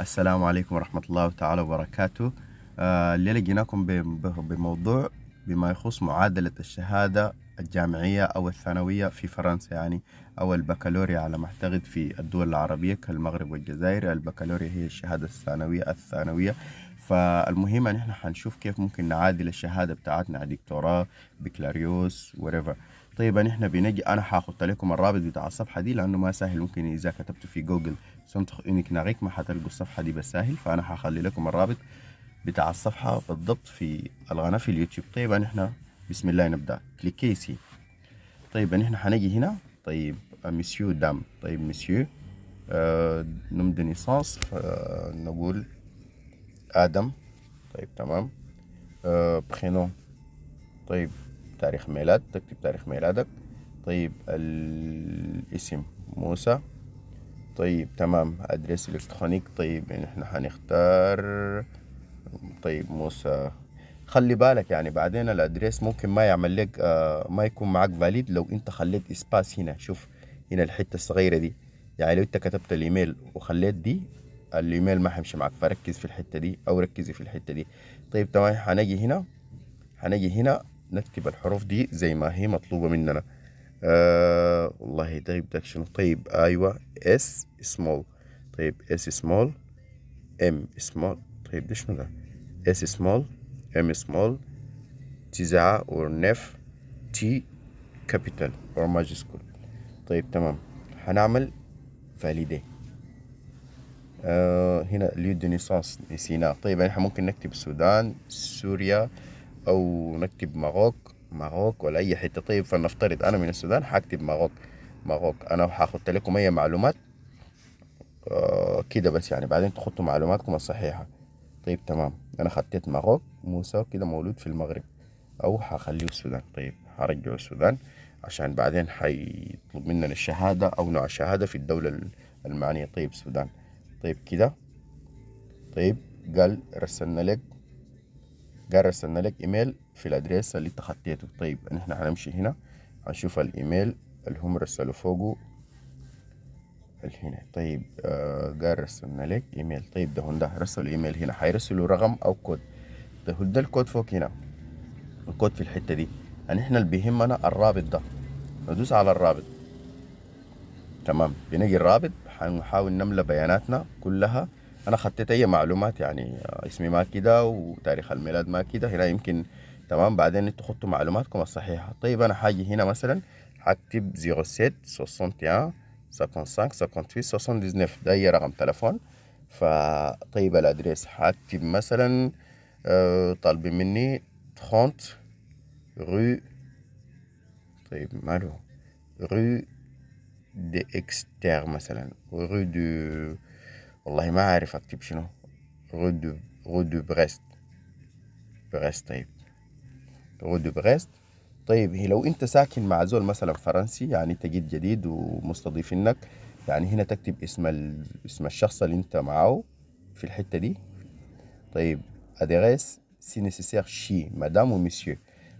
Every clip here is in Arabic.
السلام عليكم ورحمة الله تعالى وبركاته آه، الليلة جيناكم بموضوع بما يخص معادلة الشهادة الجامعية أو الثانوية في فرنسا يعني أو البكالوريا على ما أعتقد في الدول العربية كالمغرب والجزائر البكالوريا هي الشهادة الثانوية الثانوية فالمهم ان احنا حنشوف كيف ممكن نعادل الشهادة بتاعتنا دكتوراه بكالوريوس وريفر طيب يعني احنا بنجي انا هحط لكم الرابط بتاع الصفحه دي لانه ما سهل ممكن اذا كتبتوا في جوجل سنتخ انك ناغيك ما حتلقوا الصفحه دي بالساهل فانا هخلي لكم الرابط بتاع الصفحه بالضبط في القناه في اليوتيوب طيب يعني احنا بسم الله نبدا كليكيسي طيب يعني احنا هنجي هنا طيب مسيو دام طيب مسيو آه نوم دو نيسانس آه نقول ادم طيب تمام آه برينو طيب تاريخ ميلاد تكتب تاريخ ميلادك طيب الاسم موسى طيب تمام ادريس الكترونيك طيب يعني احنا هنختار طيب موسى خلي بالك يعني بعدين الادريس ممكن ما يعمل لك آه، ما يكون معك فاليد لو انت خليت اسباس هنا شوف هنا الحته الصغيره دي يعني لو انت كتبت الايميل وخليت دي الايميل ما حيمشي معك فركز في الحته دي او ركزي في الحته دي طيب تمام حنجي هنا حنجي هنا نكتب الحروف دي زي ما هي مطلوبة مننا آه والله ده طيب، بدك شنو طيب ايوه اس سمول طيب اس سمول ام سمول طيب ده شنو ده اس سمول ام سمول تسعة or نف تي كابيتال or ماجيسكول طيب تمام هنعمل فاليدي آه هنا اليود نيسانس نسيناه طيب يعني احنا ممكن نكتب السودان سوريا او نكتب مغاق مغاق ولا اي حته طيب فلنفترض انا من السودان حكتب مغاق مغاق انا هاخد لكم اي معلومات آه، كده بس يعني بعدين تحطوا معلوماتكم الصحيحه طيب تمام انا خطيت مغاق موسى كده مولود في المغرب او حخليه السودان طيب هرجعه السودان عشان بعدين حيطلب مننا الشهاده او نوع الشهاده في الدوله المعنيه طيب السودان طيب كده طيب قال رسلنا لك قال رسلنا لك ايميل في الادريس اللي انت حطيته طيب نحن هنمشي هنا هنشوف الايميل اللي هم رسلوا فوقه الحين طيب آه، قال رسلنا لك ايميل طيب ده هون ده رسلوا ايميل هنا حيرسلوا رقم او كود ده ده الكود فوق هنا الكود في الحته دي يعني احنا اللي بيهمنا الرابط ده ندوس على الرابط تمام بنجي الرابط حنحاول نملى بياناتنا كلها انا خطيت اي معلومات يعني اسمي ما كده وتاريخ الميلاد ما كده هنا يمكن تمام بعدين انتوا خدتوا معلوماتكم الصحيحه طيب انا حاجي هنا مثلا حكتب 07 61 55 58 79 ده هي رقم تلفون فطيب الادريس حكتب مثلا آه، طالب مني 30 رو طيب ماله رو دي اكستير مثلا rue de والله ما عارف اكتب شنو غدو غدو بريست بريست طيب غدو بريست طيب هي لو انت ساكن مع زول مثلا فرنسي يعني انت جيت جديد ومستضيفينك يعني هنا تكتب اسم ال... اسم الشخص اللي انت معه في الحته دي طيب ادريس سي نيسيسير شي مدام ومسيو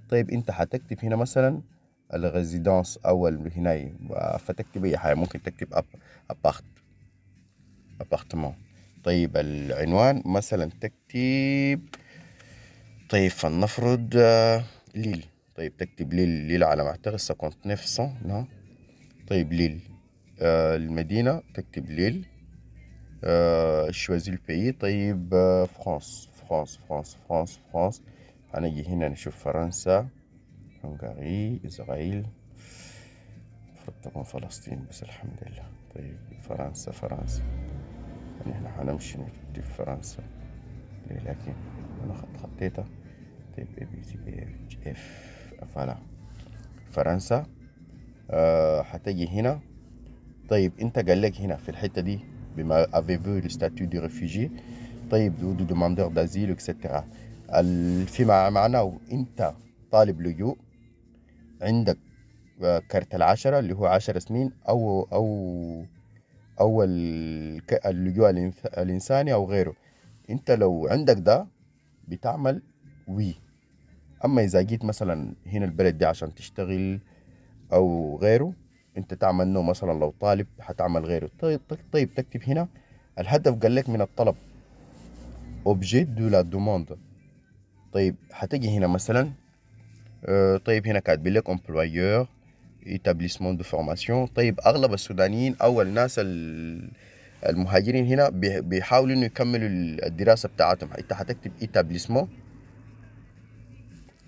طيب انت حتكتب هنا مثلا الريزيدونس اول هنا آه، فتكتب اي حاجه ممكن تكتب اب ابارت ابارتمون طيب العنوان مثلا تكتب طيب فلنفرض آه، ليل طيب تكتب ليل ليل على ما اعتقد سكونت نفسه لا طيب ليل آه، المدينة تكتب ليل شوازي آه، البيي طيب آه فرانس فرانس فرانس فرانس فرانس هنجي هنا نشوف فرنسا هنغاري إسرائيل المفروض تكون فلسطين بس الحمد لله طيب فرنسا فرنسا يعني هنا حنمشي نكتب فرنسا إيه، لكن انا خطيتها طيب اي بي سي بي اف اف افعلها فرنسا أه حتجي هنا طيب انت قال لك هنا في الحته دي بما فو لو ستاتيو دي ريفوجي طيب دو دو دوماندور دازيل اكسترا فيما معناه انت طالب لجوء عندك آه، كارت العشرة اللي هو عشر سنين أو أو او اللجوء الانساني او غيره انت لو عندك ده بتعمل وي اما اذا جيت مثلا هنا البلد دي عشان تشتغل او غيره انت تعمل نو مثلا لو طالب هتعمل غيره طيب طيب تكتب هنا الهدف قال لك من الطلب اوبجيت دو لا دوموند طيب هتجي هنا مثلا آه، طيب هنا كاتب لك employeur ايتابليسمون دو فورماسيون طيب اغلب السودانيين او الناس المهاجرين هنا بيحاولوا انه يكملوا الدراسه بتاعتهم انت حتكتب ايتابليسمون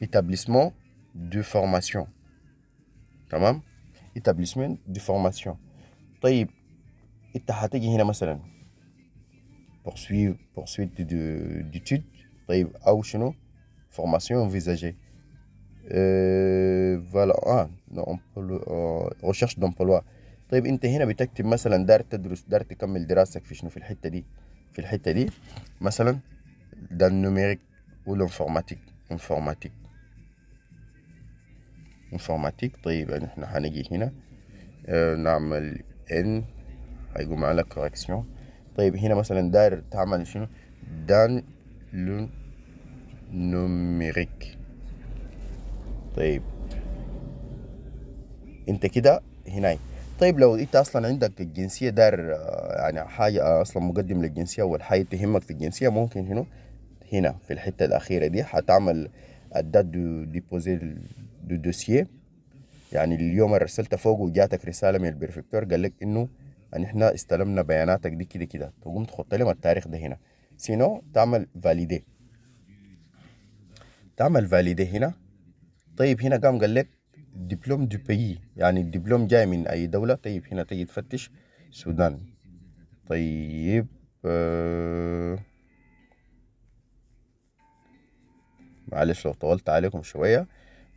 ايتابليسمون دو فورماسيون تمام ايتابليسمون دو فورماسيون طيب انت حتيجي هنا مثلا poursuivre poursuite d'études طيب او شنو فورماسيون انفيزاجي آه فوالا اه ريشيرش دومبلوا طيب انت هنا بتكتب مثلا دار تدرس دار تكمل دراستك في شنو في الحته دي في الحته دي مثلا نوميريك و والانفورماتيك انفورماتيك انفورماتيك طيب نحن هنجي هنا آه، نعمل ان هيقوم على كوركسيون طيب هنا مثلا دار تعمل شنو دان لون نوميريك طيب انت كده هناي طيب لو انت اصلا عندك الجنسيه دار آه، يعني حاجه آه، اصلا مقدم للجنسيه اول حاجه تهمك في الجنسيه ممكن هنا هنا في الحته الاخيره دي هتعمل الدات دو ديبوزي دو دوسييه يعني اليوم ارسلت فوق وجاتك رساله من البرفكتور قال لك انه ان يعني احنا استلمنا بياناتك دي كده كده تقوم تحط لهم التاريخ ده هنا سينو تعمل فاليدي تعمل فاليدي هنا طيب هنا قام قال لك دبلوم دو بي يعني الدبلوم جاي من اي دوله طيب هنا تيجي تفتش السودان طيب آه، معلش لو طولت عليكم شويه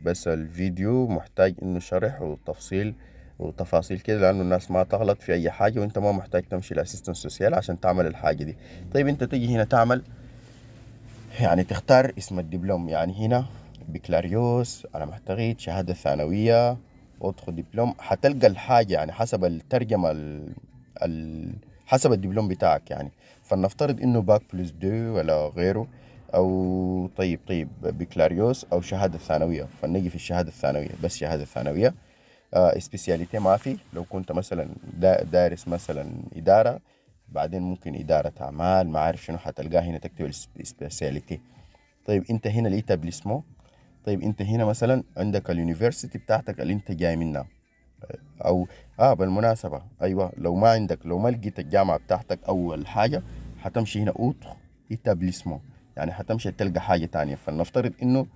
بس الفيديو محتاج انه شرح وتفصيل وتفاصيل كده لانه الناس ما تغلط في اي حاجه وانت ما محتاج تمشي لاسيستنت سوسيال عشان تعمل الحاجه دي طيب انت تيجي هنا تعمل يعني تختار اسم الدبلوم يعني هنا بكلاريوس على ما اعتقد شهاده ثانويه ادخل دبلوم حتلقى الحاجه يعني حسب الترجمه ال... ال... حسب الدبلوم بتاعك يعني فلنفترض انه باك بلس دو ولا غيره او طيب طيب بكلاريوس او شهاده ثانويه فنجي في الشهاده الثانويه بس شهاده ثانويه آه اسبيسياليتي ما في لو كنت مثلا دارس مثلا اداره بعدين ممكن اداره اعمال ما عارف شنو حتلقاه هنا تكتب السبيسياليتي طيب انت هنا لقيتها بالاسمه طيب انت هنا مثلا عندك اليونيفرسيتي بتاعتك اللي انت جاي منها او اه بالمناسبه ايوه لو ما عندك لو ما لقيت الجامعه بتاعتك اول حاجه هتمشي هنا اوت ايتابليسمون يعني هتمشي تلقى حاجه تانية فلنفترض انه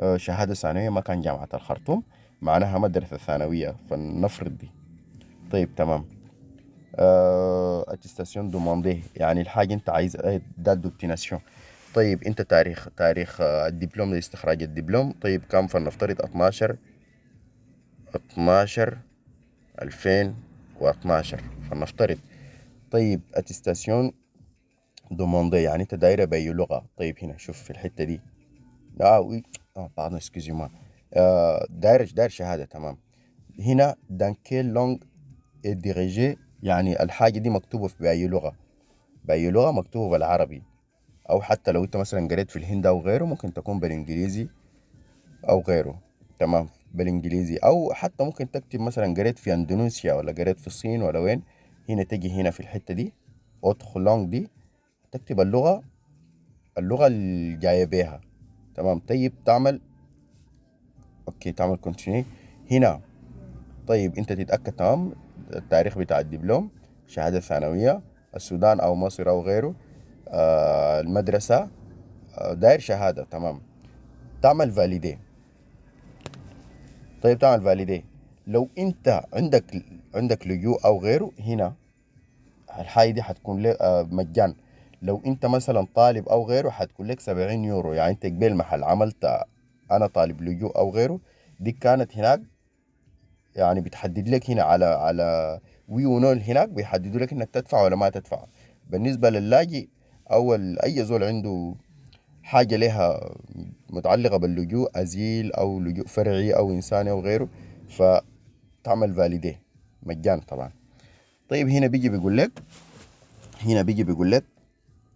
آه، شهاده ثانويه ما كان جامعه الخرطوم معناها مدرسه ثانويه فلنفرض دي طيب تمام اتستاسيون دومونديه يعني الحاجه انت عايز دات دوبتيناسيون طيب انت تاريخ تاريخ آه، الدبلوم لاستخراج الدبلوم طيب كم فلنفترض 12 12 2012 فلنفترض طيب اتستاسيون دوموندي يعني انت دايره باي لغه طيب هنا شوف في الحته دي لا وي اه باردون اسكيزي موا داير داير شهاده تمام هنا دان كيل لونغ ديريجي يعني الحاجه دي مكتوبه في باي لغه باي لغه مكتوبه بالعربي او حتى لو انت مثلا جريت في الهند او غيره ممكن تكون بالانجليزي او غيره تمام بالانجليزي او حتى ممكن تكتب مثلا جريت في اندونيسيا ولا جريت في الصين ولا وين هنا تجي هنا في الحته دي اوت لونج دي تكتب اللغه اللغه اللي جايه بيها تمام طيب تعمل اوكي تعمل كونتينيو هنا طيب انت تتاكد تمام التاريخ بتاع الدبلوم شهاده ثانويه السودان او مصر او غيره آه، المدرسة آه، داير شهادة تمام تعمل فاليدي طيب تعمل فاليدي لو انت عندك عندك لجوء او غيره هنا الحاجة دي حتكون آه، مجان لو انت مثلا طالب او غيره حتكون لك سبعين يورو يعني انت قبل محل عملت انا طالب لجوء او غيره دي كانت هناك يعني بتحدد لك هنا على على ونول هناك بيحددوا لك انك تدفع ولا ما تدفع بالنسبه للاجئ اول اي زول عنده حاجه لها متعلقه باللجوء ازيل او لجوء فرعي او انساني او غيره فتعمل فاليدي مجان طبعا طيب هنا بيجي بيقول لك هنا بيجي بيقول لك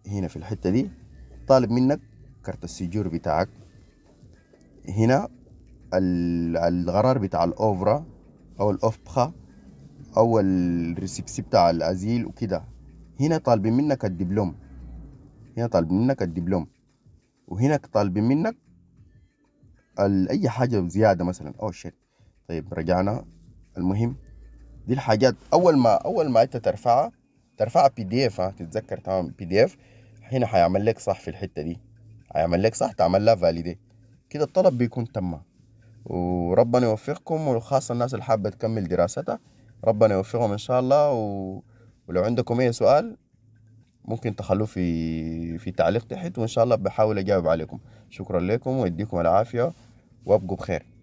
هنا في الحته دي طالب منك كرت السجور بتاعك هنا الغرار بتاع الاوفرا او الاوفخا او الريسبسي بتاع الازيل وكده هنا طالبين منك الدبلوم هنا طالبين منك الدبلوم وهنا طالبين منك اي حاجه زياده مثلا او شيت طيب رجعنا المهم دي الحاجات اول ما اول ما انت ترفعها ترفعها بي دي اف تتذكر تمام بي دي اف هنا هيعمل لك صح في الحته دي هيعمل لك صح تعمل لها فاليديت كده الطلب بيكون تم وربنا يوفقكم وخاصه الناس اللي حابه تكمل دراستها ربنا يوفقهم ان شاء الله و... ولو عندكم اي سؤال ممكن تخلوه في في تعليق تحت وان شاء الله بحاول اجاوب عليكم شكرا لكم ويديكم العافيه وابقوا بخير